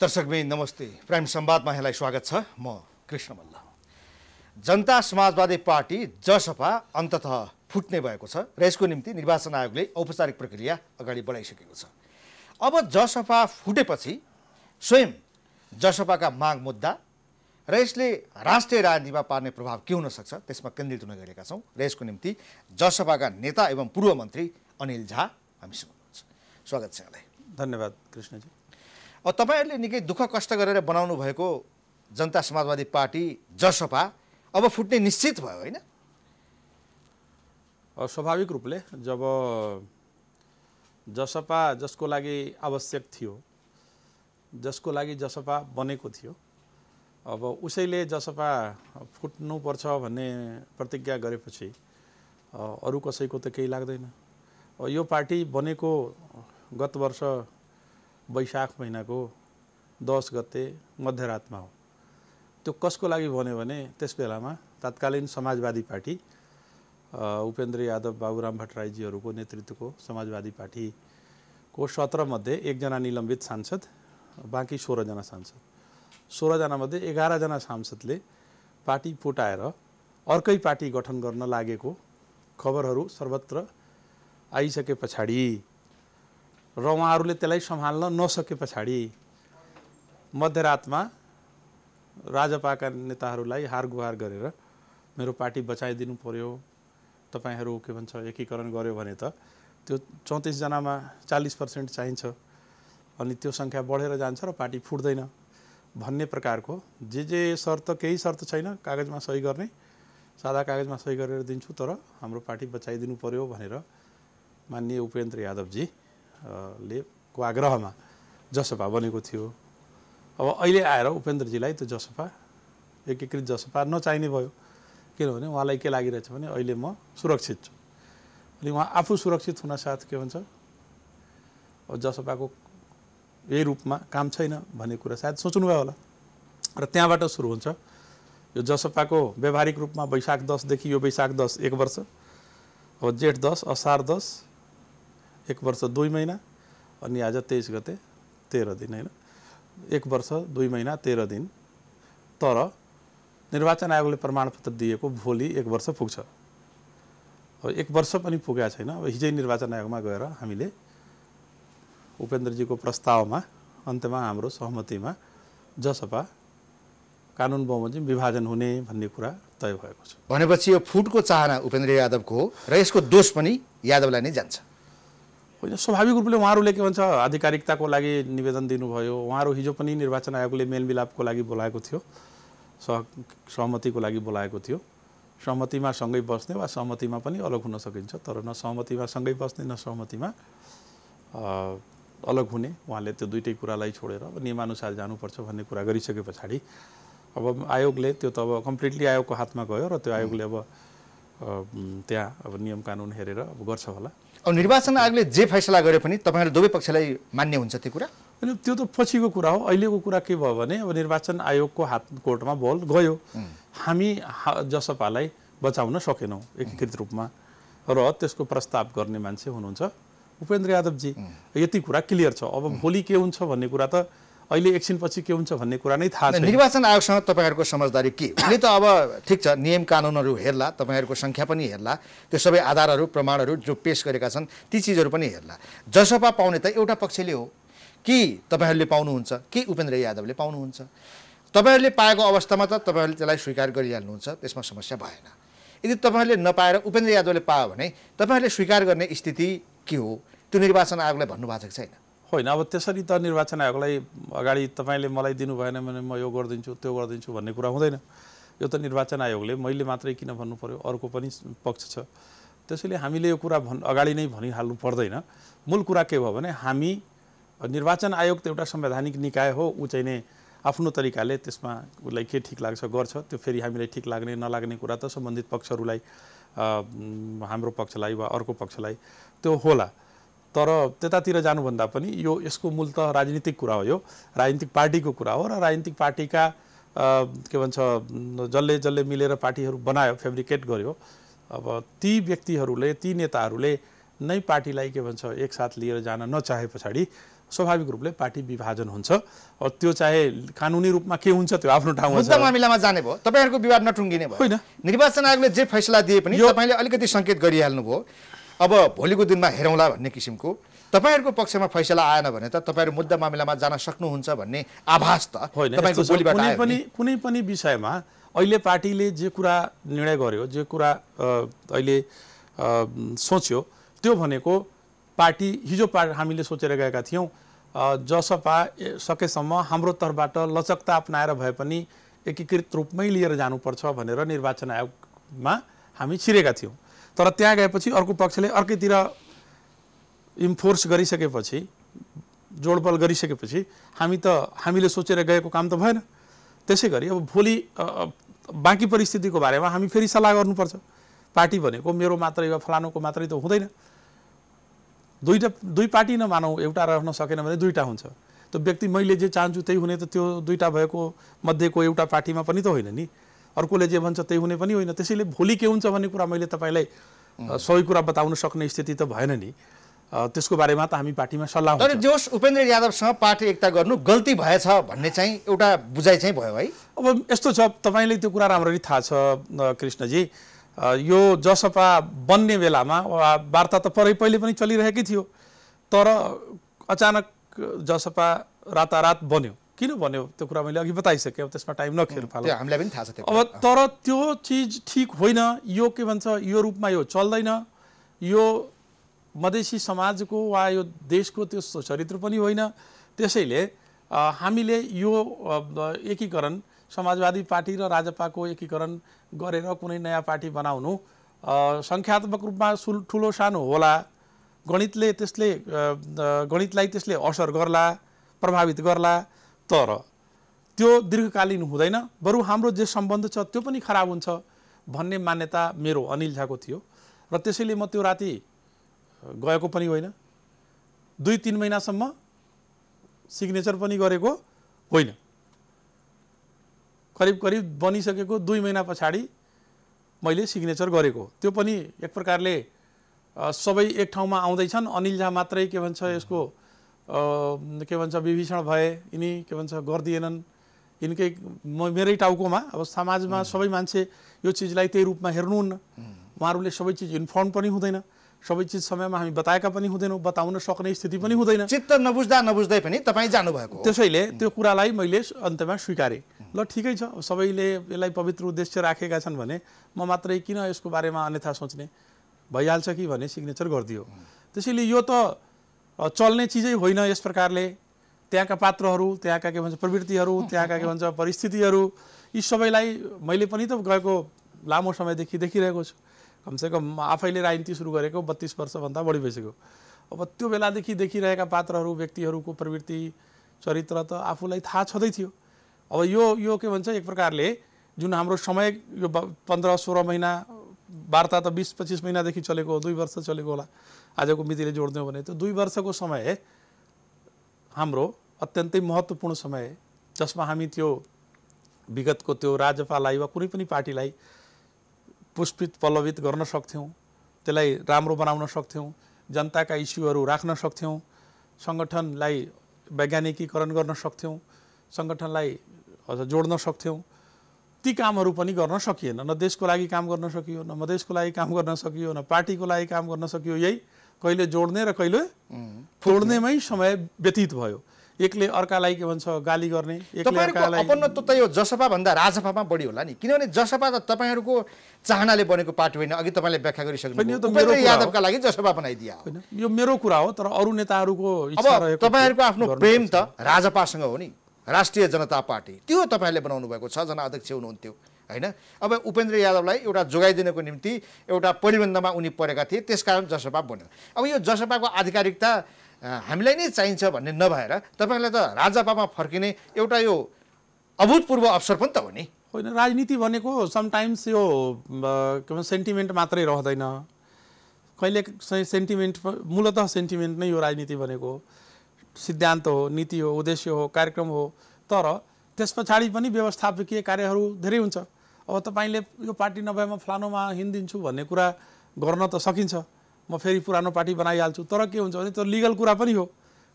दर्शकबेन नमस्ते प्राइम सम्वादमा यहाँलाई स्वागत छ म कृष्ण मल्ल जनता समाजवादी पार्टी जसपा अन्तत फुट्ने भएको छ र यसको निम्ति निर्वाचन आयोगले औपचारिक प्रक्रिया अगाडि बढाइसकेको छ अब जसपा फुटेपछि स्वयं जसपाका माग मुद्दा र यसले राष्ट्रिय राजनीतिमा पार्ने प्रभाव के हुनसक्छ त्यसमा केन्द्रित हुन गरेका छौँ र यसको निम्ति जसपाका नेता एवं पूर्व मन्त्री अनिल झा हामीसँग हुनुहुन्छ स्वागत छ यहाँलाई धन्यवाद कृष्णजी अब तपाईँहरूले निकै दुःख कष्ट गरेर बनाउनु भएको जनता समाजवादी पार्टी जसपा अब फुट्ने निश्चित भयो होइन स्वाभाविक रूपले जब जसपा जसको लागि आवश्यक थियो जसको लागि जसपा बनेको थियो अब उसैले जसपा फुट्नुपर्छ भन्ने प्रतिज्ञा गरेपछि अरू कसैको त केही लाग्दैन यो पार्टी बनेको गत वर्ष वैशाख महिनाको दस गते मध्यरातमा हो त्यो कसको लागि भन्यो भने त्यस बेलामा तत्कालीन समाजवादी पार्टी उपेन्द्र यादव बाबुराम भट्टराईजीहरूको नेतृत्वको समाजवादी पार्टीको सत्रमध्ये एकजना निलम्बित सांसद बाँकी सोह्रजना सांसद सोह्रजनामध्ये एघारजना सांसदले पार्टी फुटाएर अर्कै पार्टी गठन गर्न लागेको खबरहरू सर्वत्र आइसके पछाडि र उहाँहरूले त्यसलाई सम्हाल्न नसके पछाडि मध्यरातमा राजपाका नेताहरूलाई हार गुहार गरेर मेरो पार्टी बचाइदिनु पर्यो तपाईँहरू के भन्छ एकीकरण गर्यो भने त त्यो चौतिसजनामा चालिस पर्सेन्ट चाहिन्छ अनि त्यो सङ्ख्या बढेर जान्छ र पार्टी फुट्दैन भन्ने प्रकारको जे जे शर्त केही शर्त छैन कागजमा सही गर्ने सादा कागजमा सही गरेर दिन्छु तर हाम्रो पार्टी बचाइदिनु पर्यो भनेर माननीय उपेन्द्र यादवजी ले को आग्रहमा जसपा बनेको थियो अब अहिले आएर उपेन्द्रजीलाई त्यो जसपा एकीकृत जसपा नचाहिने भयो किनभने उहाँलाई के लागिरहेछ भने अहिले म सुरक्षित छु अनि उहाँ आफू सुरक्षित हुन साथ के भन्छ जसपाको यही रूपमा काम छैन भन्ने कुरा सायद सोच्नुभयो होला र त्यहाँबाट सुरु हुन्छ यो जसपाको व्यवहारिक रूपमा वैशाख दसदेखि यो वैशाख दस एक वर्ष अब जेठ दस असार दस एक वर्ष दुई महिना अनि आज तेइस गते तेह्र दिन होइन एक वर्ष दुई महिना तेह्र दिन तर निर्वाचन आयोगले प्रमाणपत्र दिएको भोलि एक वर्ष पुग्छ अब एक वर्ष पनि पुगेको छैन अब हिजै निर्वाचन आयोगमा गएर हामीले उपेन्द्रजीको प्रस्तावमा अन्त्यमा हाम्रो सहमतिमा जसपा कानुन बमोजिम विभाजन हुने भन्ने कुरा तय भएको छ भनेपछि यो फुटको चाहना उपेन्द्र यादवको हो र यसको दोष पनि यादवलाई नै जान्छ होइन स्वाभाविक रूपले उहाँहरूले के भन्छ आधिकारिकताको लागि निवेदन दिनुभयो उहाँहरू हिजो पनि निर्वाचन आयोगले मेलमिलापको लागि बोलाएको थियो सह सहमतिको लागि बोलाएको थियो सहमतिमा सँगै बस्ने वा सहमतिमा पनि अलग हुन सकिन्छ तर न सहमतिमा सँगै बस्ने न सहमतिमा अलग हुने उहाँले त्यो दुइटै कुरालाई छोडेर अब नियमानुसार जानुपर्छ भन्ने कुरा गरिसके पछाडि अब आयोगले त्यो त अब कम्प्लिटली आयोगको हातमा गयो र त्यो आयोगले अब त्यहाँ अब नियम कानुन हेरेर अब गर्छ होला अब निर्वाचन आयोगले जे फैसला गरे पनि तपाईँहरू दुवै पक्षलाई मान्य हुन्छ त्यो कुरा होइन त्यो त पछिको कुरा हो अहिलेको कुरा के भयो भने अब निर्वाचन आयोगको हात कोर्टमा बल गयो हामी जसपालाई बचाउन सकेनौँ एकीकृत रूपमा र त्यसको प्रस्ताव गर्ने मान्छे हुनुहुन्छ उपेन्द्र यादवजी यति कुरा क्लियर छ अब भोलि के हुन्छ भन्ने कुरा त अहिले एकछिनपछि के हुन्छ भन्ने कुरा नै थाहा छ निर्वाचन आयोगसँग तपाईँहरूको समझदारी के उसले त अब ठिक छ नियम कानुनहरू हेर्ला तपाईँहरूको सङ्ख्या पनि हेर्ला त्यो सबै आधारहरू प्रमाणहरू जो पेस गरेका छन् ती चिजहरू पनि हेर्ला जसपा पाउने त एउटा पक्षले हो कि तपाईँहरूले पाउनुहुन्छ कि उपेन्द्र यादवले पाउनुहुन्छ तपाईँहरूले पाएको अवस्थामा त तपाईँहरूले त्यसलाई स्वीकार गरिहाल्नुहुन्छ त्यसमा समस्या भएन यदि तपाईँहरूले नपाएर उपेन्द्र यादवले पायो भने तपाईँहरूले स्वीकार गर्ने स्थिति के हो त्यो निर्वाचन आयोगलाई भन्नुभएको छैन होइन अब त्यसरी त निर्वाचन आयोगलाई अगाडि तपाईँले मलाई दिनु भएन भने म यो गरिदिन्छु त्यो गरिदिन्छु भन्ने कुरा हुँदैन यो त निर्वाचन आयोगले मैले मात्रै किन भन्नु पऱ्यो अर्को पनि पक्ष छ त्यसैले हामीले यो कुरा भन् अगाडि नै भनिहाल्नु पर्दैन मूल कुरा के भयो भने हामी निर्वाचन आयोग त एउटा संवैधानिक निकाय हो ऊ चाहिँ नै आफ्नो तरिकाले त्यसमा उसलाई के ठिक लाग्छ गर्छ त्यो फेरि हामीलाई ठिक लाग्ने नलाग्ने कुरा त सम्बन्धित पक्षहरूलाई हाम्रो पक्षलाई वा अर्को पक्षलाई त्यो होला तर त्यतातिर जानुभन्दा पनि यो यसको मूल त राजनीतिक कुरा हो यो राजनीतिक पार्टीको कुरा हो र राजनीतिक पार्टीका के भन्छ जसले जसले मिलेर पार्टीहरू बनायो फेब्रिकेट गर्यो अब ती व्यक्तिहरूले ती नेताहरूले नै पार्टीलाई के भन्छ एकसाथ लिएर जान नचाहे पछाडि स्वाभाविक रूपले पार्टी विभाजन हुन्छ त्यो चाहे कानुनी रूपमा के हुन्छ त्यो आफ्नो ठाउँमा मामिलामा जाने भयो तपाईँहरूको विवाद नटुङ्गिने भयो होइन निर्वाचन आयोगले जे फैसला दिए पनि तपाईँले अलिकति सङ्केत गरिहाल्नुभयो अब भोलिको दिनमा हेरौँला भन्ने किसिमको तपाईँहरूको पक्षमा फैसला आएन भने त तपाईँहरू मुद्दा मामिलामा जान सक्नुहुन्छ भन्ने आभास त होइन कुनै पनि कुनै पनि विषयमा अहिले पार्टीले जे कुरा निर्णय गर्यो जे कुरा अहिले सोच्यो त्यो भनेको पार्टी हिजो पार्टी हामीले सोचेर गएका थियौँ जसपा सकेसम्म हाम्रो तर्फबाट लचकता अप्नाएर भए पनि एकीकृत रूपमै लिएर जानुपर्छ भनेर निर्वाचन आयोगमा हामी छिरेका थियौँ तर त्यहाँ गएपछि अर्को पक्षले अर्कैतिर इन्फोर्स गरिसकेपछि जोडबल गरिसकेपछि हामी त हामीले सोचेर गएको काम त भएन त्यसै गरी अब भोलि बाँकी परिस्थितिको बारेमा हामी फेरि सल्लाह गर्नुपर्छ पार्टी भनेको मेरो मात्रै वा फलानुको मात्रै त हुँदैन दुईवटा दुई पार्टी नमानौँ एउटा रहन सकेन भने दुईवटा हुन्छ त्यो व्यक्ति मैले जे चाहन्छु त्यही हुने त त्यो दुईवटा भएको मध्येको एउटा पार्टीमा पनि त होइन नि अर्कोले जे भन्छ त्यही हुने पनि होइन त्यसैले भोलि के हुन्छ भन्ने कुरा मैले तपाईँलाई सही कुरा बताउन सक्ने स्थिति त भएन नि त्यसको बारेमा त हामी पार्टीमा सल्लाह तर जोस उपेन्द्र यादवसँग पार्टी एकता गर्नु गल्ती भएछ भन्ने चाहिँ एउटा बुझाइ चाहिँ भयो है अब यस्तो छ तपाईँले त्यो कुरा राम्ररी थाहा छ कृष्णजी यो जसपा बन्ने बेलामा वार्ता त परै पहिले पनि चलिरहेकै थियो तर अचानक जसपा रातारात बन्यो किन भन्यो त्यो कुरा मैले अघि बताइसकेँ अब त्यसमा टाइम नखेर फाल्नु हामीलाई पनि थाहा छ अब तर त्यो चिज ठिक होइन यो के भन्छ यो रूपमा यो चल्दैन यो मधेसी समाजको वा यो देशको त्यो चरित्र पनि होइन त्यसैले हामीले यो एकीकरण समाजवादी पार्टी र राजपाको एकीकरण गरेर कुनै नयाँ पार्टी बनाउनु सङ्ख्यात्मक रूपमा सु ठुलो सानो होला गणितले त्यसले गणितलाई त्यसले असर गर्ला प्रभावित गर्ला तर त्यो दीर्घकालीन हुँदैन बरु हाम्रो जे सम्बन्ध छ त्यो पनि खराब हुन्छ भन्ने मान्यता मेरो अनिल झाको थियो र त्यसैले म त्यो राति गएको पनि होइन दुई तिन महिनासम्म सिग्नेचर पनि गरेको होइन करिब करिब बनिसकेको दुई महिना पछाडि मैले सिग्नेचर गरेको त्यो पनि एक प्रकारले सबै एक ठाउँमा आउँदैछन् अनिल झा मात्रै के भन्छ यसको के भन्छ विभीषण भए यिनी के भन्छ गरिदिएनन् यिनकै म मेरै टाउकोमा अब समाजमा सबै मान्छे यो चिजलाई त्यही रूपमा हेर्नुहुन्न उहाँहरूले सबै चिज इन्फर्म पनि हुँदैन सबै चिज समयमा हामी बताएका पनि हुँदैनौँ बताउन सक्ने स्थिति पनि हुँदैन चित्त नबुझ्दा नबुझ्दै पनि तपाईँ जानुभएको त्यसैले त्यो कुरालाई मैले अन्त्यमा स्वीकारेँ ल ठिकै छ सबैले यसलाई पवित्र उद्देश्य राखेका छन् भने म मात्रै किन यसको बारेमा अन्यथा सोच्ने भइहाल्छ कि भने सिग्नेचर गरिदियो त्यसैले यो त चल्ने चिजै होइन यस प्रकारले त्यहाँका पात्रहरू त्यहाँका के भन्छ प्रवृत्तिहरू त्यहाँका के भन्छ परिस्थितिहरू यी सबैलाई मैले पनि त गएको लामो समयदेखि देखिरहेको छु कमसेकम आफैले राजनीति सुरु गरेको बत्तिस वर्षभन्दा बढी भइसक्यो अब त्यो बेलादेखि देखिरहेका पात्रहरू व्यक्तिहरूको प्रवृत्ति चरित्र त आफूलाई थाहा छँदै थियो अब यो यो के भन्छ एक प्रकारले जुन हाम्रो समय यो पन्ध्र सोह्र महिना वार्ता त बिस पच्चिस महिनादेखि चलेको दुई वर्ष चलेको होला आजको मितिले जोडिदियो भने त्यो दुई वर्षको समय हाम्रो अत्यन्तै महत्त्वपूर्ण समय जसमा हामी त्यो विगतको त्यो राज्यपाललाई वा कुनै पनि पार्टीलाई पुष्पित पल्लवित गर्न सक्थ्यौँ त्यसलाई राम्रो बनाउन सक्थ्यौँ जनताका इस्युहरू राख्न सक्थ्यौँ सङ्गठनलाई वैज्ञानिकीकरण गर्न सक्थ्यौँ सङ्गठनलाई अझ जोड्न सक्थ्यौँ ती कामहरू पनि गर्न सकिएन न देशको लागि काम गर्न सकियो न मधेसको लागि काम गर्न सकियो न पार्टीको लागि काम गर्न सकियो यही कहिले जोड्ने र कहिले तोड्नेमै समय व्यतीत भयो एकले अर्कालाई के भन्छ गाली गर्ने अपनत्व त यो जसपा भन्दा राजपामा बढी होला नि किनभने जसपा त तपाईँहरूको चाहनाले बनेको पार्टी होइन अघि तपाईँले व्याख्या गरिसक्नु यादवका लागि जसपा बनाइदिया होइन यो मेरो कुरा हो तर अरू नेताहरूको अब तपाईँहरूको आफ्नो प्रेम त राजपासँग हो नि राष्ट्रिय जनता पार्टी त्यो तपाईँले बनाउनु भएको छजना अध्यक्ष हुनुहुन्थ्यो होइन अब उपेन्द्र यादवलाई एउटा जोगाइदिनको निम्ति एउटा परिबन्धमा उनी परेका थिए त्यसकारण जसपा बन्यो अब यो जसपाको आधिकारिकता हामीलाई नै चाहिन्छ भन्ने नभएर तपाईँलाई त राजापामा फर्किने एउटा यो अभूतपूर्व अवसर पनि त हो नि होइन राजनीति भनेको समटाइम्स यो के भन्छ सेन्टिमेन्ट मात्रै रहँदैन कहिले सेन्टिमेन्ट मूलत सेन्टिमेन्ट नै यो राजनीति भनेको सिद्धान्त हो नीति हो उद्देश्य हो कार्यक्रम हो तर त्यस पछाडि पनि व्यवस्थापकीय कार्यहरू धेरै हुन्छ अब तपाईँले यो पार्टी नभएमा म हिँडिदिन्छु भन्ने कुरा गर्न त सकिन्छ म फेरि पुरानो पार्टी बनाइहाल्छु तर के हुन्छ भने त्यो लिगल कुरा पनि हो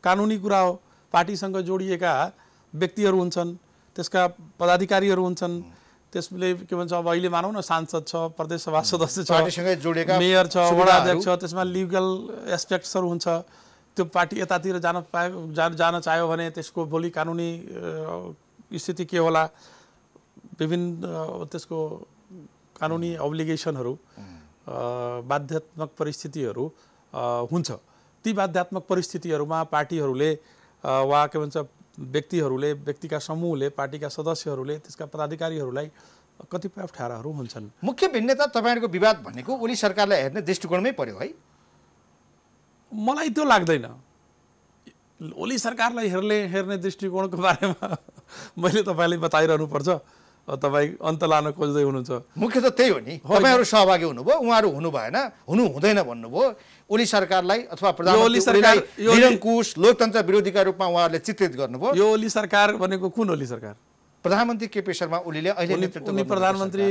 कानुनी कुरा हो पार्टीसँग जोडिएका व्यक्तिहरू हुन्छन् त्यसका पदाधिकारीहरू हुन्छन् त्यसले के भन्छ अब अहिले मानौँ न सांसद छ प्रदेश सभा सदस्य छ मेयर छ वडा अध्यक्ष छ त्यसमा लिगल एस्पेक्ट्सहरू हुन्छ त्यो पार्टी यतातिर जान पायो जान जान चाह्यो भने त्यसको भोलि कानुनी स्थिति के होला विभिन्न त्यसको कानुनी अब्लिगेसनहरू बाध्यात्मक परिस्थितिहरू हुन्छ ती बाध्यात्मक परिस्थितिहरूमा पार्टीहरूले वा के भन्छ व्यक्तिहरूले व्यक्तिका समूहले पार्टीका सदस्यहरूले त्यसका पदाधिकारीहरूलाई कतिपय अप्ठ्याराहरू हुन्छन् मुख्य भिन्नता तपाईँहरूको विवाद भनेको ओली सरकारलाई हेर्ने दृष्टिकोणमै पर्यो है मलाई त्यो लाग्दैन ओली सरकारलाई हेर्ने हेर्ने दृष्टिकोणको बारेमा मैले तपाईँलाई पर्छ तपाईँ अन्त लान खोज्दै हुनुहुन्छ मुख्य त त्यही हो नि तपाईँहरू सहभागी हुनुभयो उहाँहरू हुनु भएन हुनु हुँदैन भन्नुभयो ओली सरकारलाई अथवा ओली सरकार निरङ्कुश लोकतन्त्र विरोधीका रूपमा उहाँहरूले चित्रित गर्नुभयो यो ओली सरकार भनेको कुन ओली सरकार प्रधानमन्त्री केपी शर्मा ओलीले अहिले प्रधानमन्त्री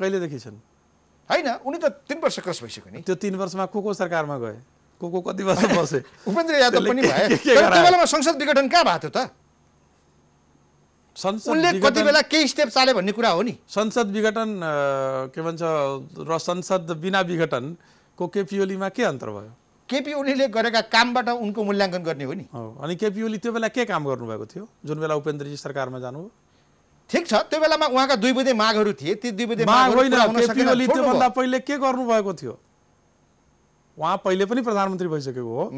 कहिलेदेखि छन् होइन उनी त तिन वर्ष क्रस भइसक्यो नि त्यो तिन वर्षमा को को सरकारमा गए को को कति वर्ष बसे उपेन्द्र यादव पनि भए संसद विघटन कहाँ भएको थियो त उनले कति बेला केही स्टेप चाले भन्ने कुरा हो नि संसद विघटन के भन्छ र संसद बिना विघटनको केपी ओलीमा के अन्तर भयो केपी ओलीले गरेका कामबाट उनको मूल्याङ्कन गर्ने हो नि अनि केपी ओली त्यो बेला के काम गर्नुभएको थियो जुन बेला उपेन्द्रजी सरकारमा जानुभयो ठिक छ त्यो बेलामा उहाँका दुई बुधे मागहरू थिए ती दुई बुधे माग होइन केपी ओली त्योभन्दा पहिले के गर्नुभएको थियो उहाँ पहिले पनि प्रधानमन्त्री भइसकेको हो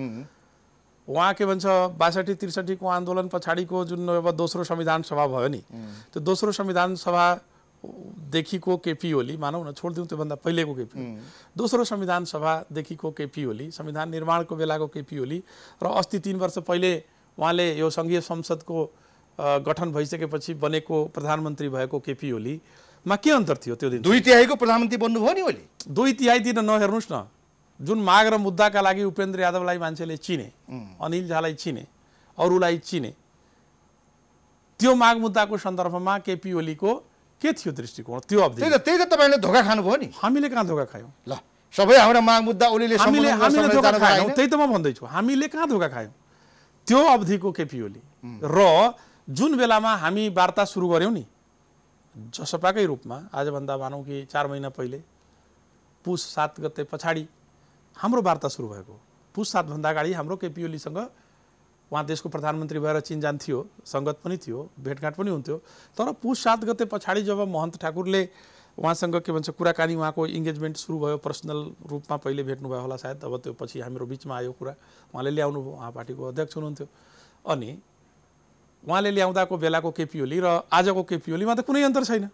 उहाँ के भन्छ बासठी त्रिसठीको आन्दोलन पछाडिको जुन अब दोस्रो संविधान सभा भयो नि त्यो दोस्रो संविधान सभा देखिको केपी ओली मानौ न छोडिदिउँ त्योभन्दा पहिलेको केपी दोस्रो संविधान सभादेखिको केपी ओली संविधान निर्माणको बेलाको केपी ओली र अस्ति तिन वर्ष पहिले उहाँले यो सङ्घीय संसदको गठन भइसकेपछि बनेको प्रधानमन्त्री भएको केपी ओलीमा के अन्तर थियो त्यो दिन दुई तिहाईको प्रधानमन्त्री बन्नुभयो नि ओली दुई तिहाई दिन नहेर्नुहोस् न जुन माग र मुद्दाका लागि उपेन्द्र यादवलाई मान्छेले चिने अनिल झालाई चिने अरूलाई चिने त्यो माग मुद्दाको सन्दर्भमा केपी ओलीको के थियो दृष्टिकोण त्यो अवधि त्यही त तपाईँले धोका खानुभयो नि हामीले कहाँ धोका खायौँ ल सबै हाम्रो माग मुद्दा ओलीले हामीले हामीले धोका खायौँ त्यही त म भन्दैछु हामीले कहाँ धोका खायौँ त्यो अवधिको केपी ओली र जुन बेलामा हामी वार्ता सुरु गऱ्यौँ नि जसपाकै रूपमा आजभन्दा भनौँ कि चार महिना पहिले पुस सात गते पछाडि हाम्रो वार्ता सुरु भएको पुस सातभन्दा अगाडि हाम्रो केपी ओलीसँग उहाँ देशको प्रधानमन्त्री भएर चिन थियो सङ्गत पनि थियो भेटघाट पनि हुन्थ्यो तर पुस सात गते पछाडि जब महन्त ठाकुरले उहाँसँग के भन्छ कुराकानी उहाँको इङ्गेजमेन्ट सुरु भयो पर्सनल रूपमा पहिले भेट्नुभयो होला सायद अब त्यो पछि हाम्रो बिचमा आयो कुरा उहाँले ल्याउनुभयो उहाँ पार्टीको अध्यक्ष हुनुहुन्थ्यो अनि उहाँले ल्याउँदाको बेलाको केपिओली र आजको केपिओलीमा त कुनै अन्तर छैन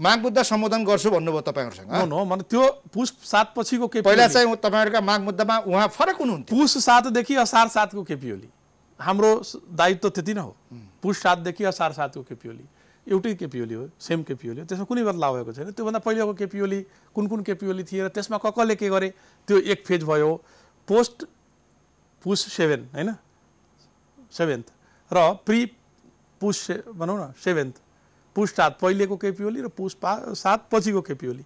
माग मुद्दा सम्बोधन गर्छु भन्नुभयो तपाईँहरूसँग म त्यो पुष सात पछिको केपी पहिला चाहिँ तपाईँहरूका माग मुद्दामा उहाँ फरक हुनुहुन्थ्यो पुष सातदेखि असार सातको केपिओली हाम्रो दायित्व त्यति नै हो पुष सातदेखि असार सातको केपिओली एउटै केपिओली हो सेम केपिओली हो त्यसमा कुनै बदलाव भएको छैन त्योभन्दा पहिलेको केपिओली कुन कुन केपिओली थिए र त्यसमा क कसले के गरे त्यो एक फेज भयो पोस्ट पुस सेभेन होइन सेभेन्थ र प्रि पुस भनौँ न सेभेन्थ पुष सात पहिलेको केपी ओली र पुष पा सात पछिको केपी ओली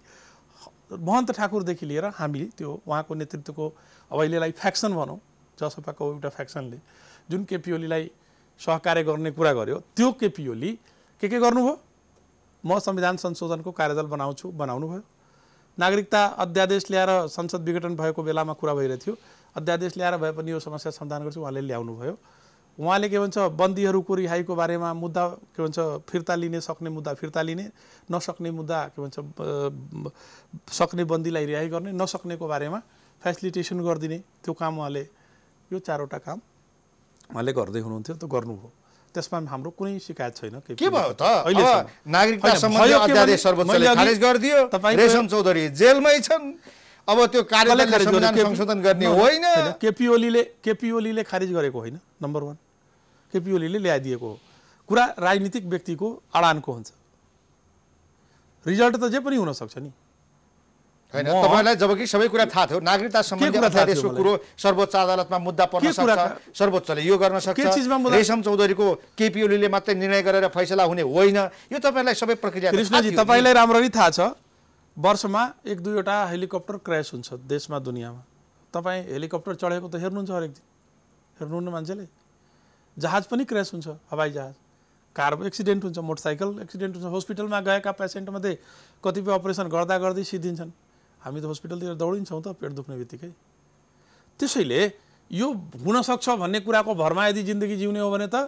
महन्त ठाकुरदेखि लिएर हामी त्यो उहाँको नेतृत्वको अब अहिलेलाई फ्याक्सन भनौँ जसपाको एउटा फ्याक्सनले जुन केपी ओलीलाई सहकार्य गर्ने कुरा गर्यो त्यो केपी ओली के के गर्नुभयो म संविधान संशोधनको कार्यदल बनाउँछु बनाउनु भयो नागरिकता अध्यादेश ल्याएर संसद विघटन भएको बेलामा कुरा भइरहेको थियो अध्यादेश ल्याएर भए पनि यो समस्या समाधान गर्छु उहाँले ल्याउनु भयो उहाँले के भन्छ बन्दीहरूको रिहाईको बारेमा मुद्दा के भन्छ फिर्ता लिने सक्ने मुद्दा फिर्ता लिने नसक्ने मुद्दा के भन्छ सक्ने बन्दीलाई रिहाई गर्ने नसक्नेको बारेमा फेसिलिटेसन गरिदिने त्यो काम उहाँले यो चारवटा काम उहाँले गर्दै हुनुहुन्थ्यो त्यो गर्नुभयो त्यसमा हाम्रो कुनै शिकायत छैन के भयो त अहिले नागरिकता सम्बन्धी अध्यादेश सर्वोच्चले खारेज गरिदियो रेशम चौधरी जेलमै छन् अब त्यो कार्यलाई संशोधन गर्ने होइन केपी ओलीले केपी ओलीले खारेज गरेको होइन नम्बर वान केपी ओलीले ल्याइदिएको हो कुरा राजनीतिक व्यक्तिको अडानको हुन्छ रिजल्ट त जे पनि हुनसक्छ नि होइन तपाईँलाई जबकि सबै कुरा थाहा थियो नागरिकता सम्बन्धी कुरो सर्वोच्च अदालतमा मुद्दा पर्न सक्छ सर्वोच्चले यो गर्न सक्छ रेशम चौधरीको केपी ओलीले मात्रै निर्णय गरेर फैसला हुने होइन यो तपाईँलाई सबै प्रक्रिया कृष्णजी तपाईँलाई राम्ररी थाहा छ वर्षमा एक दुईवटा हेलिकप्टर क्र्यास हुन्छ देशमा दुनियाँमा तपाईँ हेलिकप्टर चढेको त हेर्नुहुन्छ हरेक दिन हेर्नुहुन्न मान्छेले जहाज पनि क्रेस हुन्छ हवाई जहाज कार एक्सिडेन्ट हुन्छ मोटरसाइकल एक्सिडेन्ट हुन्छ हस्पिटलमा गएका पेसेन्टमध्ये कतिपय अपरेसन गर्दा गर्दै सिद्धिन्छन् हामी त हस्पिटलतिर दौडिन्छौँ त पेट दुख्ने बित्तिकै त्यसैले यो हुनसक्छ भन्ने कुराको भरमा यदि जिन्दगी जिउने हो भने त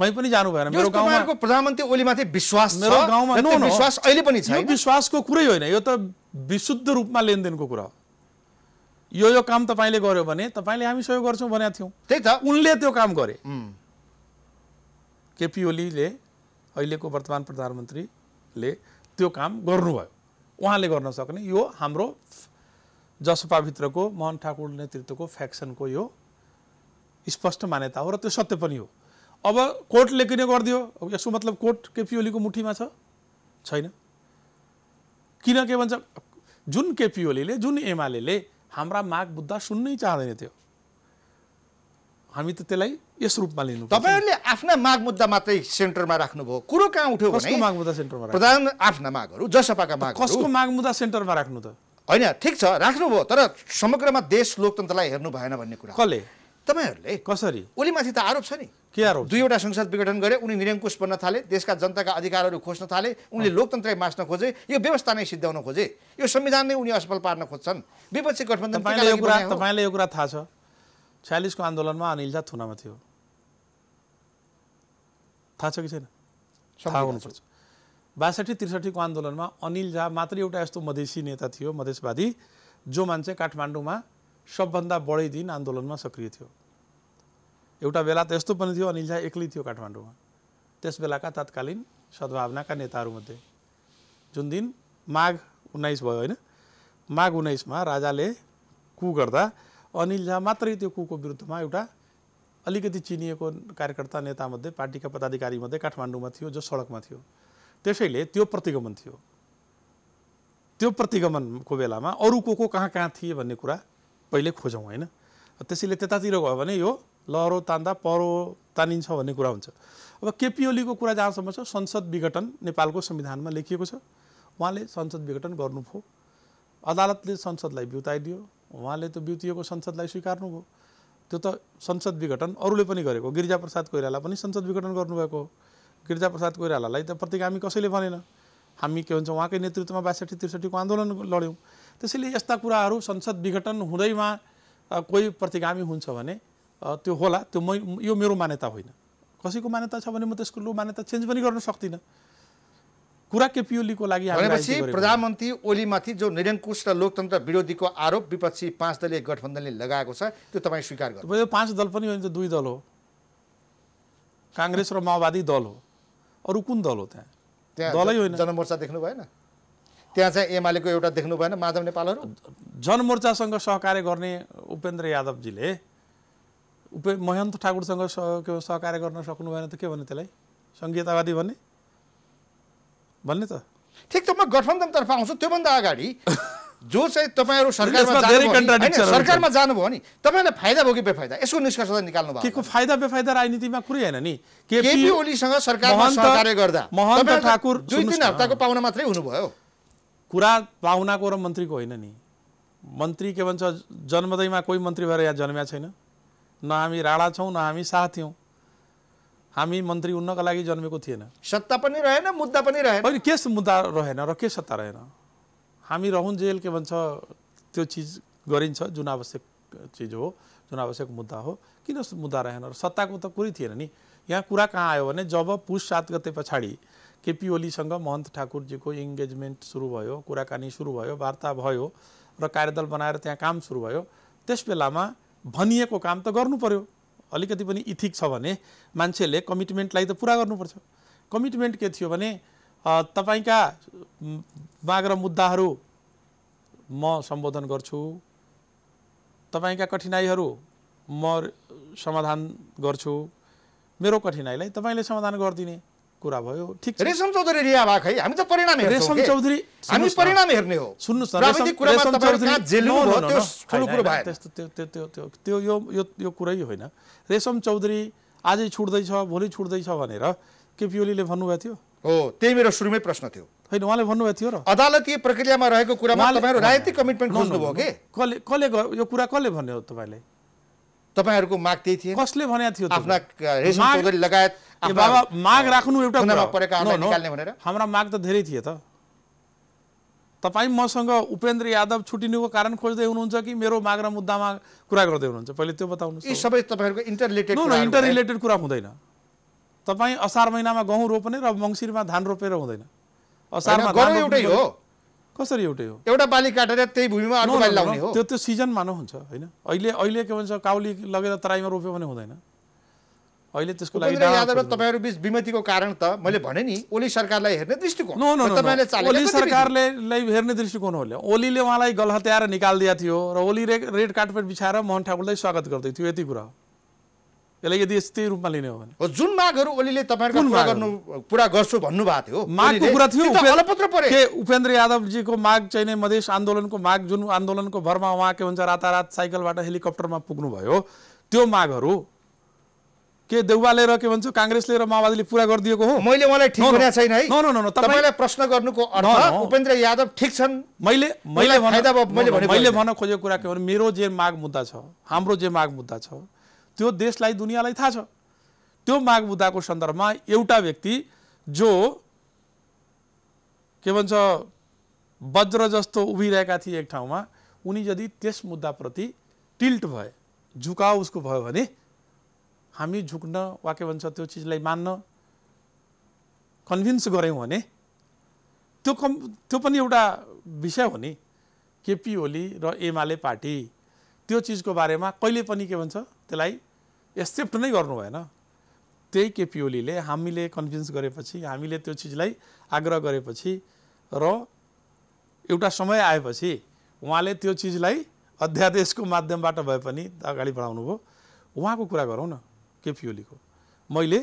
कहीँ पनि जानु भएन मेरो गाउँमा प्रधानमन्त्री ओलीमाथि विश्वास मेरो गाउँमा विश्वास अहिले पनि छ विश्वासको कुरै होइन यो त विशुद्ध रूपमा लेनदेनको कुरा हो यो यो काम तपाईँले गर्यो भने तपाईँले हामी सहयोग गर्छौँ भनेको थियौँ त्यही त उनले त्यो काम गरे केपी ओलीले अहिलेको वर्तमान प्रधानमन्त्रीले त्यो काम गर्नुभयो उहाँले गर्न सक्ने यो हाम्रो जसपाभित्रको मोहन ठाकुर नेतृत्वको फ्याक्सनको यो स्पष्ट मान्यता हो र त्यो सत्य पनि हो अब कोर्टले किन गरिदियो यसो मतलब कोर्ट केपी ओलीको मुठीमा छ छैन किन के भन्छ जुन केपी ओलीले जुन एमाले हाम्रा माग बुद्ध सुन्नै चाहँदैन थियो हामी त त्यसलाई यस रूपमा लिनु तपाईँहरूले आफ्ना माग मुद्दा मात्रै सेन्टरमा राख्नुभयो कुरो कहाँ उठ्यो कसको माग मुद्दा सेन्टरमा प्रधान आफ्ना मागहरू जसपाका माग कसको माग मुद्दा सेन्टरमा राख्नु त होइन ठिक छ राख्नुभयो तर समग्रमा देश लोकतन्त्रलाई हेर्नु भएन भन्ने कुरा कसले तपाईँहरूले कसरी ओलीमाथि त आरोप छ नि दुईवटा संसद विघटन गरे उनी निरङ्कुश बन्न थाले देशका जनताका अधिकारहरू खोज्न थाले उनले लोकतन्त्र मास्न खोजे यो व्यवस्था नै सिद्ध्याउन खोजे यो संविधान नै उनी असफल पार्न खोज्छन् विपक्षी गठबन्धन तपाईँलाई यो कुरा थाहा छ छ्यालिसको आन्दोलनमा अनिल झा थुनामा थियो थाहा छ कि छैन थाहा हुनुपर्छ बासठी त्रिसठीको आन्दोलनमा अनिल झा मात्र एउटा यस्तो मधेसी नेता थियो मधेसवादी जो मान्छे काठमाडौँमा सबभन्दा बढी दिन आन्दोलनमा सक्रिय थियो एउटा बेला त यस्तो पनि थियो अनिल झा एक्लै थियो काठमाडौँमा त्यस बेलाका तत्कालीन सद्भावनाका नेताहरूमध्ये जुन दिन माघ उन्नाइस भयो होइन माघ उन्नाइसमा राजाले कु गर्दा अनिल झा मात्रै त्यो कुको विरुद्धमा एउटा अलिकति चिनिएको कार्यकर्ता नेतामध्ये पार्टीका पदाधिकारीमध्ये काठमाडौँमा थियो जो सडकमा थियो त्यसैले त्यो प्रतिगमन थियो त्यो प्रतिगमनको बेलामा अरू को को कहाँ कहाँ थिए भन्ने कुरा पहिले खोजौँ होइन त्यसैले त्यतातिर गयो भने यो लहरो तान्दा परो तानिन्छ भन्ने कुरा हुन्छ अब केपी ओलीको कुरा जहाँसम्म छ संसद विघटन नेपालको संविधानमा लेखिएको छ उहाँले संसद विघटन गर्नुभयो अदालतले संसदलाई बिउताइदियो उहाँले त्यो बिउतिएको संसदलाई स्वीकार्नुभयो त्यो त संसद विघटन अरूले पनि गरेको गिरिजाप्रसाद कोइराला पनि संसद विघटन गर्नुभएको हो गिरिजाप्रसाद कोइरालालाई त प्रतिगामी कसैले भनेन हामी के भन्छ उहाँकै नेतृत्वमा बासठी त्रिसठीको आन्दोलन लड्यौँ त्यसैले यस्ता कुराहरू संसद विघटन हुँदैमा कोही प्रतिगामी हुन्छ भने त्यो होला त्यो म यो मेरो मान्यता होइन कसैको मान्यता छ भने म त्यसको लो मान्यता चेन्ज पनि गर्न सक्दिनँ कुरा केपिओलीको लागि भनेपछि प्रधानमन्त्री ओलीमाथि जो निरङ्कुश र लोकतन्त्र विरोधीको आरोप विपक्षी पाँच दलीय गठबन्धनले लगाएको छ त्यो तपाईँ स्वीकार गर्नु पाँच दल पनि होइन दुई दल हो काङ्ग्रेस र माओवादी दल हो अरू कुन दल हो त्यहाँ त्यहाँ दलै होइन जनमोर्चा देख्नु भएन त्यहाँ चाहिँ एमालेको एउटा देख्नु भएन माधव नेपालहरू जनमोर्चासँग सहकार्य गर्ने उपेन्द्र यादवजीले उप महेन्त ठाकुरसँग सहकार्य गर्न सक्नु भएन त के भन्ने त्यसलाई सङ्घीयतावादी भन्ने भन्ने त ठिक त म गठबन्धनतर्फ आउँछु त्योभन्दा अगाडि जो चाहिँ तपाईँहरू सरकारमा सरकारमा जानुभयो नि तपाईँलाई फाइदा भयो कि बेफाइदा यसको निष्कर्ष निकाल्नु भएको के फाइदा बेफाइदा राजनीतिमा कुरै होइन नि केपी ओलीसँग सरकारमा सहकार्य गर्दा महन्त ठाकुर दुई तिन हप्ताको पाहुना मात्रै हुनुभयो कुरा पाहुनाको र मन्त्रीको होइन नि मन्त्री के भन्छ जन्मदैमा कोही मन्त्री भएर यहाँ जन्म्या छैन न हामी राणा छौँ न हामी साथी थियौँ हामी मन्त्री उन्नको लागि जन्मेको थिएन सत्ता पनि रहेन मुद्दा पनि रहेन अनि के मुद्दा रहेन र के सत्ता रहेन हामी रहन्जेल के भन्छ त्यो चिज गरिन्छ जुन आवश्यक चिज हो जुन आवश्यक मुद्दा हो किन मुद्दा रहेन र सत्ताको त कुरै थिएन नि यहाँ कुरा कहाँ आयो भने जब पुष सात गते पछाडि केपी ओलीसँग महन्त ठाकुरजीको इङ्गेजमेन्ट सुरु भयो कुराकानी सुरु भयो वार्ता भयो र कार्यदल बनाएर त्यहाँ काम सुरु भयो त्यस बेलामा भनिएको काम त गर्नु पऱ्यो अलिकति पनि इथिक छ भने मान्छेले कमिटमेन्टलाई त पुरा गर्नुपर्छ कमिटमेन्ट के थियो भने तपाईँका माग र मुद्दाहरू म सम्बोधन गर्छु तपाईँका कठिनाइहरू म समाधान गर्छु मेरो कठिनाइलाई तपाईँले समाधान गरिदिने कुरा भयो ठिक छ रेशम चौधरी रिया भाग है हामी त परिणाम रेशम चौधरी हामी परिणाम हेर्ने हो सुन्नुहोस् ठुलो कुरा भयो त्यस्तो त्यो त्यो त्यो त्यो यो यो यो कुरै होइन रेशम चौधरी आजै छुट्दैछ भोलि छुट्दैछ भनेर केपी ओलीले भन्नुभएको थियो हो त्यही मेरो सुरुमै प्रश्न थियो होइन उहाँले भन्नुभएको थियो र अदालतीय प्रक्रियामा रहेको कुरामा तपाईँहरू राजनीतिक कमिटमेन्ट खोज्नुभयो के कसले कसले यो कुरा कसले भन्यो तपाईले तपाईँहरूको माग त्यही थियो कसले भनेको थियो आफ्ना लगायत बाबा माग राख्नु एउटा परेका निकाल्ने भनेर हाम्रा माग त धेरै थिए त तपाईँ मसँग उपेन्द्र यादव छुटिनुको कारण खोज्दै हुनुहुन्छ कि मेरो माग र मुद्दामा कुरा गर्दै हुनुहुन्छ पहिले त्यो बताउनु यी सबै तपाईँहरूको इन्टर रिलेटेड कुरा हुँदैन तपाईँ असार महिनामा गहुँ रोप्ने र मङ्सिरमा धान रोपेर हुँदैन असारमा एउटै हो कसरी एउटै हो एउटा बाली काटेर त्यही भूमिमा अर्को बाली लाउने हो त्यो त्यो सिजन नै हुन्छ होइन अहिले अहिले के भन्छ काउली लगेर तराईमा रोप्यो भने हुँदैन अहिले त्यसको लागि यादव तपाईँहरू बिच विमतिको कारण त मैले भने नि ओली सरकारलाई हेर्ने दृष्टिकोण ओली सरकारले हेर्ने दृष्टिकोण हो ओलीले उहाँलाई गलहत्याएर निकालिदिएको थियो र ओली रेड कार्पेट बिछाएर मोहन ठाकुरलाई स्वागत गर्दै थियो यति कुरा हो यसलाई यदि यस्तै रूपमा लिने हो भने जुन मागहरू ओलीले तपाईँहरूको गर्नु पुरा गर्छु भन्नुभएको थियो मागको कुरा थियो के उपेन्द्र यादवजीको माग चाहिँ नै मधेस आन्दोलनको माग जुन आन्दोलनको भरमा उहाँ के भन्छ रातारात साइकलबाट हेलिकप्टरमा पुग्नुभयो त्यो मागहरू के देउवाले र के भन्छ काङ्ग्रेसले र माओवादीले पुरा गरिदिएको हो मैले मलाई ठिक भनेको छैन है नो तपाईँलाई प्रश्न गर्नुको अर्थ उपेन्द्र यादव ठिक छन् मैले मैले मैले मैले भन्न खोजेको कुरा के भने मेरो जे माग मुद्दा छ हाम्रो जे माग मुद्दा छ त्यो देशलाई दुनियाँलाई थाहा छ त्यो माग मुद्दाको सन्दर्भमा एउटा व्यक्ति जो के भन्छ वज्र जस्तो उभिरहेका थिए एक ठाउँमा उनी यदि त्यस मुद्दाप्रति टिल्ट भए झुकाउ उसको भयो भने हामी झुक्न वा के भन्छ त्यो चिजलाई मान्न कन्भिन्स गऱ्यौँ भने त्यो कम त्यो पनि एउटा विषय हो नि केपी ओली र एमाले पार्टी त्यो चिजको बारेमा कहिले पनि के भन्छ त्यसलाई एक्सेप्ट नै गर्नु भएन त्यही केपिओलीले हामीले कन्भिन्स गरेपछि हामीले त्यो चिजलाई आग्रह गरेपछि र एउटा समय आएपछि उहाँले त्यो चिजलाई अध्यादेशको माध्यमबाट भए पनि अगाडि बढाउनु भयो उहाँको कुरा गरौँ न केपिओलीको मैले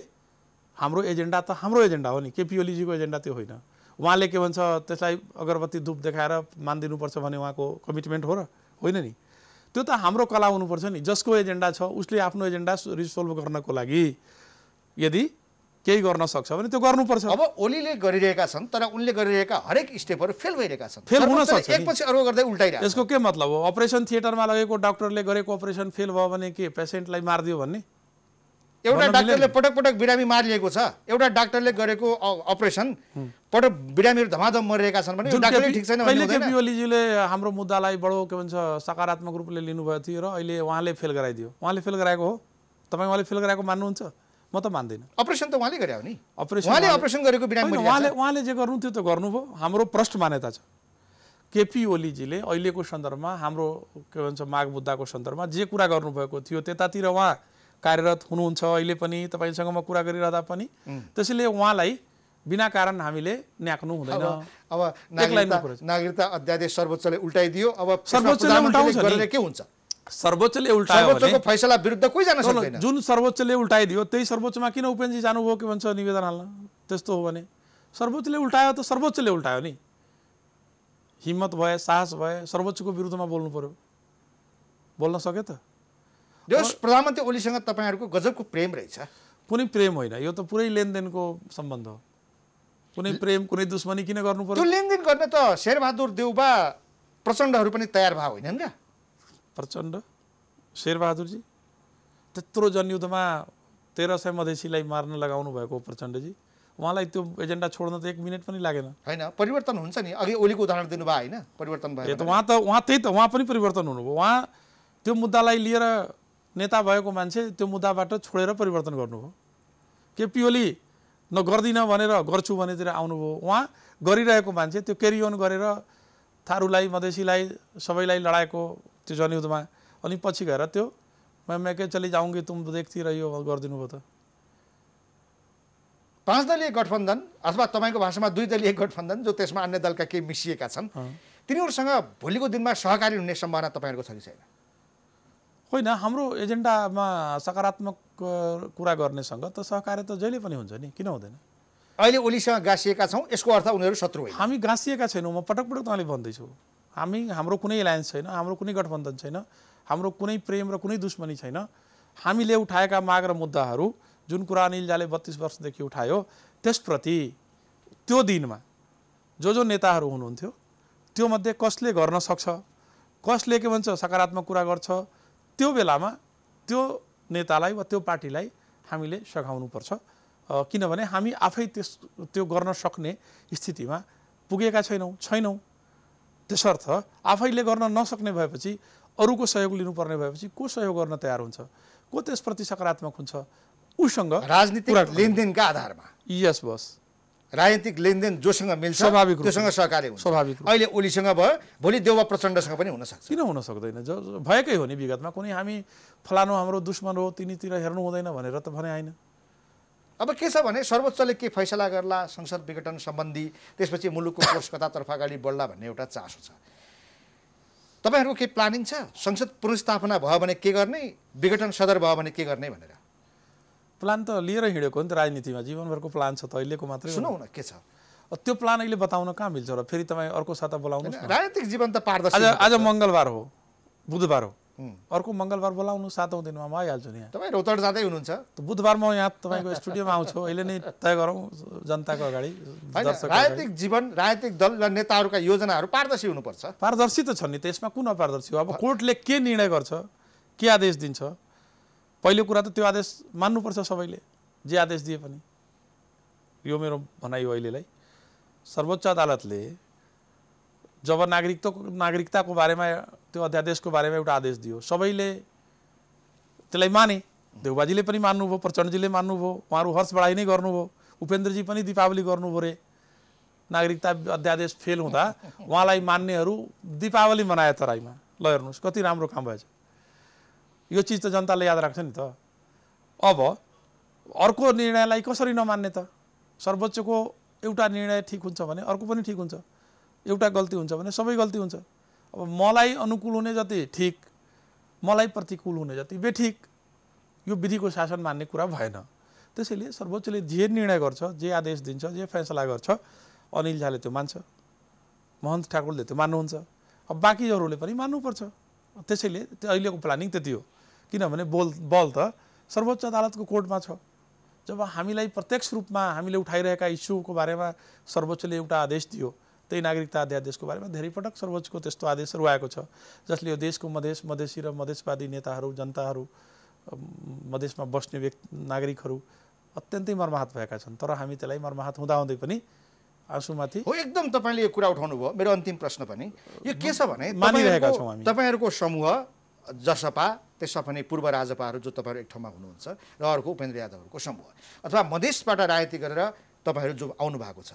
हाम्रो एजेन्डा त हाम्रो एजेन्डा हो नि केपिओलीजीको एजेन्डा त्यो होइन उहाँले के भन्छ त्यसलाई अगरबत्ती धुप देखाएर मानिदिनुपर्छ भने उहाँको कमिटमेन्ट हो र होइन नि त्यो त हाम्रो कला हुनुपर्छ नि जसको एजेन्डा छ उसले आफ्नो एजेन्डा रिसोल्भ गर्नको लागि यदि केही गर्न सक्छ भने त्यो गर्नुपर्छ अब ओलीले गरिरहेका छन् तर उनले गरिरहेका हरेक स्टेपहरू फेल भइरहेका छन् फेल हुन सक्छ एकपछि अर्को गर्दै उल्टाइरहेको यसको के मतलब हो अपरेसन थिएटरमा लगेको डाक्टरले गरेको अपरेसन फेल भयो भने के पेसेन्टलाई मारिदियो भन्ने एउटा डाक्टरले पटक पटक बिरामी मारिएको छ एउटा डाक्टरले गरेको अपरेसन पटक बिरामीहरू धमाधम मरिरहेका छन् भने डाक्टरले ठिक छैन केपी ओलीजीले हाम्रो मुद्दालाई बडो के भन्छ सकारात्मक रूपले लिनुभएको थियो र अहिले उहाँले फेल गराइदियो उहाँले फेल गराएको हो तपाईँ उहाँले फेल गराएको मान्नुहुन्छ म त मान्दिनँ अपरेसन त उहाँले गरे हो नि अपरेसन उहाँले अपरेसन गरेको बिरामी उहाँले उहाँले जे गर्नु त्यो त गर्नुभयो हाम्रो प्रष्ट मान्यता छ केपी ओलीजीले अहिलेको सन्दर्भमा हाम्रो के भन्छ माग मुद्दाको सन्दर्भमा जे कुरा गर्नुभएको थियो त्यतातिर उहाँ कार्यरत हुनुहुन्छ अहिले पनि तपाईँसँग म कुरा गरिरहँदा पनि त्यसैले उहाँलाई बिना कारण हामीले न्याक्नु हुँदैन अब नागरिकता अध्यादेश सर्वोच्चले उल्टाइदियो अब सर्वोच्चले के हुन्छ सर्वोच्चले उल्टायो फैसला विरुद्ध कोही जान सक्दैन जुन सर्वोच्चले उल्टाइदियो त्यही सर्वोच्चमा किन उपेन्द्रजी जानुभयो के भन्छ निवेदन हाल्न त्यस्तो हो भने सर्वोच्चले उल्टायो त सर्वोच्चले उल्टायो नि हिम्मत भए साहस भए सर्वोच्चको विरुद्धमा बोल्नु पर्यो बोल्न सके त जस प्रधानमन्त्री ओलीसँग तपाईँहरूको गजबको प्रेम रहेछ कुनै प्रेम होइन यो त पुरै लेनदेनको सम्बन्ध हो कुनै प्रेम कुनै दुश्मनी किन गर्नु पर्यो लेनदेन गर्न त शेरबहादुर देउबा प्रचण्डहरू पनि तयार भएको होइनन् क्या प्रचण्ड शेरबहादुरजी त्यत्रो जनयुद्धमा तेह्र सय मधेसीलाई मार्न लगाउनु भएको प्रचण्डजी उहाँलाई त्यो एजेन्डा छोड्न त एक मिनट पनि लागेन होइन परिवर्तन हुन्छ नि अघि ओलीको उदाहरण दिनुभयो होइन परिवर्तन भयो त उहाँ त उहाँ त्यही त उहाँ पनि परिवर्तन हुनुभयो उहाँ त्यो मुद्दालाई लिएर नेता भएको मान्छे त्यो मुद्दाबाट छोडेर परिवर्तन गर्नुभयो केपी ओली नगर्दिनँ भनेर गर्छु भनेतिर आउनुभयो उहाँ गरिरहेको मान्छे त्यो क्यारी अन गरेर थारूलाई मधेसीलाई सबैलाई लडाएको त्यो जनयुद्धमा अनि पछि गएर त्यो म्याकै चलि जाउँगी तुम देख्थी र यो गरिदिनु भयो त पाँच दलीय गठबन्धन अथवा तपाईँको भाषामा दुई दलीय गठबन्धन जो त्यसमा अन्य दलका केही मिसिएका छन् तिनीहरूसँग भोलिको दिनमा सहकारी हुने सम्भावना तपाईँहरूको छ कि छैन होइन हाम्रो एजेन्डामा सकारात्मक कुरा गर्नेसँग त सहकार्य त जहिले पनि हुन्छ नि किन हुँदैन अहिले ओलीसँग गाँसिएका छौँ यसको अर्थ उनीहरू शत्रु होइन हामी गाँसिएका छैनौँ म पटक पटक तपाईँले भन्दैछु हामी हाम्रो कुनै एलायन्स छैन हाम्रो कुनै गठबन्धन छैन हाम्रो कुनै प्रेम र कुनै दुश्मनी छैन हामीले उठाएका माग र मुद्दाहरू जुन कुरा अनिल जाले बत्तिस वर्षदेखि उठायो त्यसप्रति त्यो दिनमा जो जो नेताहरू हुनुहुन्थ्यो त्योमध्ये कसले गर्न सक्छ कसले के भन्छ सकारात्मक कुरा गर्छ त्यो बेलामा त्यो नेतालाई वा त्यो पार्टीलाई हामीले सघाउनुपर्छ किनभने हामी आफै त्यस त्यो गर्न सक्ने स्थितिमा पुगेका छैनौँ छैनौँ त्यसर्थ आफैले गर्न नसक्ने भएपछि अरूको सहयोग लिनुपर्ने भएपछि को सहयोग गर्न तयार हुन्छ को त्यसप्रति सकारात्मक हुन्छ उसँग राजनीतिक लेनदेनका आधारमा यस बस राजनीतिक लेनदेन जोसँग मिल्छ स्वाभाविक त्योसँग सहकार्य हुन्छ स्वाभाविक अहिले ओलीसँग भयो भोलि देउवा प्रचण्डसँग पनि हुनसक्छ किन हुन सक्दैन ज भएकै हो नि विगतमा कुनै हामी फलानु हाम्रो दुश्मन हो तिनीतिर हेर्नु हुँदैन भनेर त भने होइन अब के छ भने सर्वोच्चले के फैसला गर्ला संसद विघटन सम्बन्धी त्यसपछि मुलुकको कोर्स कतातर्फ अगाडि बढ्ला भन्ने एउटा चासो छ तपाईँहरूको केही प्लानिङ छ संसद पुनस्थापना भयो भने के गर्ने विघटन सदर भयो भने के गर्ने भनेर प्लान त लिएर हिँडेको हो नि त राजनीतिमा जीवनभरको प्लान छ त अहिलेको मात्रै सुनौ न के छ त्यो प्लान अहिले बताउन कहाँ मिल्छ र फेरि तपाईँ अर्को साता बोलाउनु राजनीतिक जीवन त पारदर्शी आज मङ्गलबार हो बुधबार हो अर्को मङ्गलबार बोलाउनु सातौँ दिनमा म आइहाल्छु नि यहाँ तपाईँ रोतड जाँदै हुनुहुन्छ बुधबार म यहाँ तपाईँको स्टुडियोमा आउँछु अहिले नै तय गरौँ जनताको अगाडि राजनीतिक जीवन राजनीतिक दल र नेताहरूका योजनाहरू पारदर्शी हुनुपर्छ पारदर्शी त छन् नि त यसमा कुन अपारदर्शी हो अब कोर्टले के निर्णय गर्छ के आदेश दिन्छ पहिलो कुरा त त्यो आदेश मान्नुपर्छ सबैले जे आदेश दिए पनि यो मेरो भनाइ हो अहिलेलाई सर्वोच्च अदालतले जब नागरिकता नागरिकताको बारेमा त्यो अध्यादेशको बारेमा एउटा आदेश दियो सबैले त्यसलाई माने देउबाजीले पनि मान्नुभयो प्रचण्डजीले मान्नुभयो उहाँहरू हर्ष बढाइ नै गर्नुभयो उपेन्द्रजी पनि दिपावली गर्नुभयो रे नागरिकता अध्यादेश फेल हुँदा उहाँलाई मान्नेहरू दिपावली मनाए तराईमा ल हेर्नुहोस् कति राम्रो काम भएछ यो चिज त जनताले याद राख्छ नि त अब अर्को निर्णयलाई कसरी नमान्ने त सर्वोच्चको एउटा निर्णय ठिक हुन्छ भने अर्को पनि ठिक हुन्छ एउटा गल्ती हुन्छ भने सबै गल्ती हुन्छ अब मलाई अनुकूल हुने जति ठिक मलाई प्रतिकूल हुने जति बेठिक यो विधिको शासन मान्ने कुरा भएन त्यसैले सर्वोच्चले जे निर्णय गर्छ जे आदेश दिन्छ जे फैसला गर्छ अनिल झाले त्यो मान्छ महन्त ठाकुरले त्यो मान्नुहुन्छ अब बाँकीहरूले पनि मान्नुपर्छ त्यसैले अहिलेको प्लानिङ त्यति हो किनभने बोल बल त सर्वोच्च अदालतको कोर्टमा छ जब हामीलाई प्रत्यक्ष रूपमा हामीले उठाइरहेका इस्युको बारेमा सर्वोच्चले एउटा आदेश दियो त्यही नागरिकता अध्यादेशको बारेमा धेरै पटक सर्वोच्चको त्यस्तो आदेशहरू आएको छ जसले यो देशको मधेस मधेसी र मधेसवादी नेताहरू जनताहरू मधेसमा बस्ने व्यक्ति नागरिकहरू अत्यन्तै मर्माहत भएका छन् तर हामी त्यसलाई मर्माहत हुँदाहुँदै पनि आँसुमाथि हो एकदम तपाईँले यो कुरा उठाउनु भयो मेरो अन्तिम प्रश्न पनि यो के छ भने मानिरहेका छौँ तपाईँहरूको समूह जसपा त्यसमा पनि पूर्व राजपाहरू जो तपाईँहरू एक ठाउँमा हुनुहुन्छ र अर्को उपेन्द्र यादवहरूको समूह अथवा मधेसबाट राजनीति गरेर तपाईँहरू जो आउनु भएको छ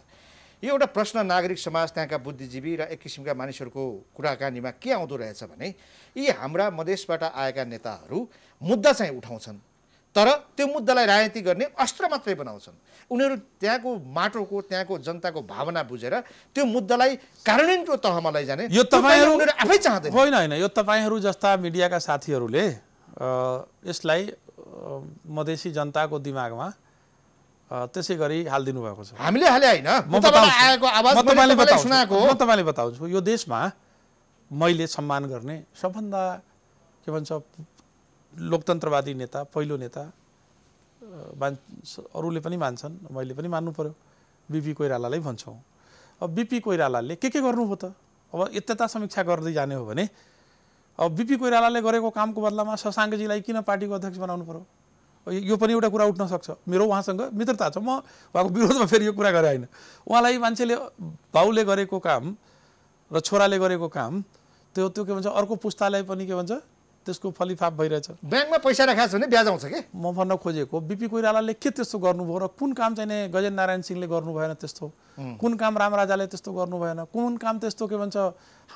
यो एउटा प्रश्न नागरिक समाज त्यहाँका बुद्धिजीवी र एक किसिमका मानिसहरूको कुराकानीमा के आउँदो रहेछ भने यी हाम्रा मधेसबाट आएका नेताहरू मुद्दा चाहिँ उठाउँछन् तर त्यो मुद्दालाई राजनीति गर्ने अस्त्र मात्रै बनाउँछन् उनीहरू त्यहाँको माटोको त्यहाँको जनताको भावना बुझेर त्यो मुद्दालाई कार्यान्वयनको तहमा लैजाने यो तपाईँहरू आफै चाहँदैन होइन होइन यो तपाईँहरू जस्ता मिडियाका साथीहरूले यसलाई मधेसी जनताको दिमागमा त्यसै गरी हालिदिनु भएको छ हामीले हाले होइन म तपाईँले बताउँछु यो देशमा मैले सम्मान गर्ने सबभन्दा के भन्छ लोकतन्त्रवादी नेता पहिलो नेता मान् अरूले पनि मान्छन् मैले पनि मान्नु पऱ्यो बिपी कोइरालालाई भन्छौँ अब बिपी कोइरालाले के के गर्नुभयो त अब यत्यता समीक्षा गर्दै जाने हो भने अब बिपी कोइरालाले गरेको कामको बदलामा शशाङ्कजीलाई किन पार्टीको अध्यक्ष बनाउनु पऱ्यो यो पनि एउटा कुरा उठ्न सक्छ मेरो उहाँसँग मित्रता छ म उहाँको विरोधमा फेरि यो कुरा गरे होइन उहाँलाई मान्छेले बाउले गरेको काम र छोराले गरेको काम त्यो त्यो के भन्छ अर्को पुस्तालाई पनि के भन्छ त्यसको फलिफाप भइरहेछ ब्याङ्कमा पैसा राखेको छ भने ब्याज आउँछ कि म भन्न खोजेको बिपी कोइरालाले के त्यस्तो गर्नुभयो र कुन काम चाहिँ गजेन्द्र नारायण सिंहले गर्नु भएन त्यस्तो कुन काम रामराजाले त्यस्तो गर्नु भएन कुन काम त्यस्तो के भन्छ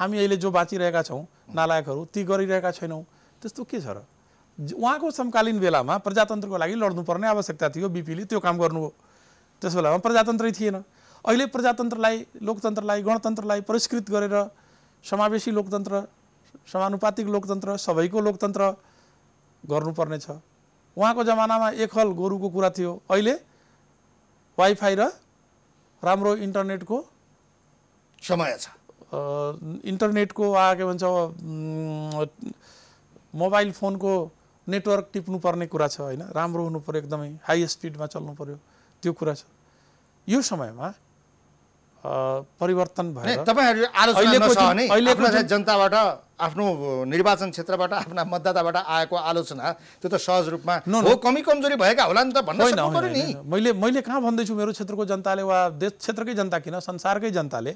हामी अहिले जो बाँचिरहेका छौँ नालायकहरू ती गरिरहेका छैनौँ त्यस्तो के छ र उहाँको समकालीन बेलामा प्रजातन्त्रको लागि लड्नुपर्ने आवश्यकता थियो बिपीले त्यो काम गर्नुभयो त्यस बेलामा प्रजातन्त्रै थिएन अहिले प्रजातन्त्रलाई लोकतन्त्रलाई गणतन्त्रलाई परिष्कृत गरेर समावेशी लोकतन्त्र समानुपातिक लोकतन्त्र सबैको लोकतन्त्र गर्नुपर्ने छ उहाँको जमानामा एक हल गोरुको कुरा थियो अहिले वाइफाई र राम्रो इन्टरनेटको समय छ इन्टरनेटको वा के भन्छ मोबाइल फोनको नेटवर्क टिप्नुपर्ने कुरा छ होइन राम्रो हुनु पऱ्यो एकदमै हाई स्पिडमा चल्नु पऱ्यो त्यो कुरा छ यो समयमा परिवर्तन भयो तपाईँहरू जनताबाट आफ्नो निर्वाचन क्षेत्रबाट आफ्ना मतदाताबाट आएको आलोचना त्यो त सहज रूपमा हो कमी कमजोरी भएका होला नि त भन्न नि मैले मैले कहाँ भन्दैछु मेरो क्षेत्रको जनताले वा देश क्षेत्रकै जनता किन संसारकै जनताले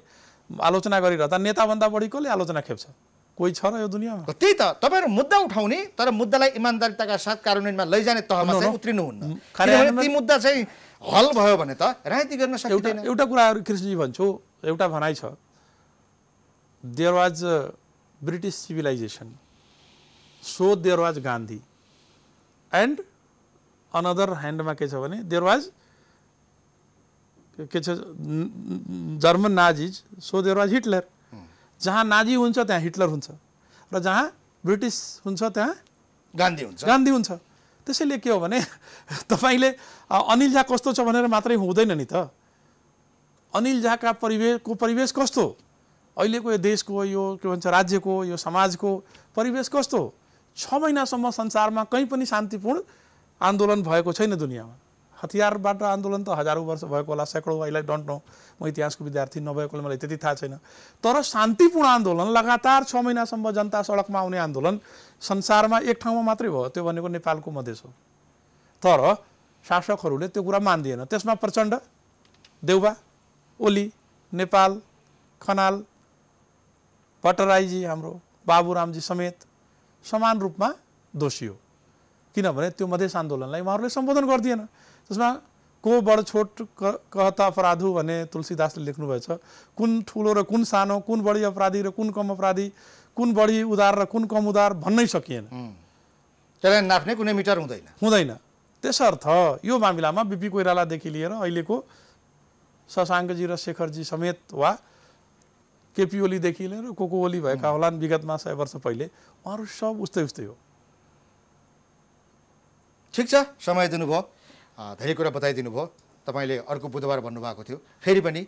आलोचना गरिरहँदा नेताभन्दा बढी कसले आलोचना खेप्छ कोही छ र यो दुनियाँमा त्यही त तपाईँहरू मुद्दा उठाउने तर मुद्दालाई इमान्दारिताका साथ कार्यान्वयनमा लैजाने तहमा उत्रिनुहुन्न ती मुद्दा चाहिँ हल भयो भने त राजनीति गर्न सकिँदैन एउटा कुराहरू कृष्णजी भन्छु एउटा भनाइ छ there was British civilisation so there was Gandhi and another ह्यान्डमा के छ भने देयर वाज के छ German Nazis so there was Hitler जहाँ नाजी हुन्छ त्यहाँ हिटलर हुन्छ र जहाँ ब्रिटिस हुन्छ त्यहाँ गान्धी हुन्छ गान्धी हुन्छ त्यसैले के हो भने तपाईँले अनिल झा कस्तो छ भनेर मात्रै हुँदैन नि त अनिल झाका परिवेशको परिवेश कस्तो अहिलेको यो देशको यो के भन्छ राज्यको यो समाजको परिवेश कस्तो छ महिनासम्म संसारमा कहीँ पनि शान्तिपूर्ण आन्दोलन भएको छैन दुनियाँमा हतियारबाट आन्दोलन त हजारौँ वर्ष भएको होला सैकडौँ अहिले डन्ट नो म इतिहासको विद्यार्थी नभएकोले मलाई त्यति थाहा छैन तर शान्तिपूर्ण आन्दोलन लगातार छ महिनासम्म जनता सडकमा आउने आन्दोलन संसारमा एक ठाउँमा मात्रै भयो त्यो भनेको नेपालको मधेस हो तर शासकहरूले त्यो कुरा मान्दिएन त्यसमा प्रचण्ड देउबा ओली नेपाल खनाल भट्टराईजी हाम्रो बाबुरामजी समेत समान रूपमा दोषी हो किनभने त्यो मधेस आन्दोलनलाई उहाँहरूले सम्बोधन गरिदिएन त्यसमा को बड छोट त अपराधु भने तुलसीदासले लेख्नुभएछ कुन ठुलो र कुन सानो कुन बढी अपराधी र कुन कम अपराधी कुन बढी उधार र कुन कम उधार भन्नै सकिएन त्यसलाई नाप्ने कुनै मिटर हुँदैन हुँदैन त्यसर्थ यो मामिलामा बिपी कोइरालादेखि लिएर अहिलेको शशाङ्कजी र शेखरजी समेत वा केपी ओलीदेखि लिएर कोको ओली भएका होलान् विगतमा सय वर्ष पहिले उहाँहरू सब उस्तै उस्तै हो ठिक छ समय दिनुभयो धेरै कुरा बताइदिनु भयो तपाईँले अर्को बुधबार भन्नुभएको थियो फेरि पनि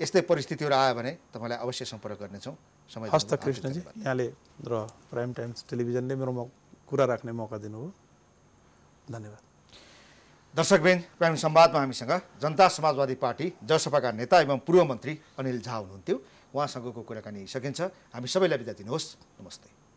यस्तै परिस्थितिहरू आयो भने तपाईँलाई अवश्य सम्पर्क गर्नेछौँ हस्त कृष्णजी यहाँले र प्राइम टाइम्स टेलिभिजनले मेरो कुरा राख्ने मौका दिनुभयो धन्यवाद दर्शकबेन प्राइम संवादमा हामीसँग जनता समाजवादी पार्टी जसपाका नेता एवं पूर्व मन्त्री अनिल झा हुनुहुन्थ्यो उहाँसँगको कुराकानी सकिन्छ हामी सबैलाई बिदा दिनुहोस् नमस्ते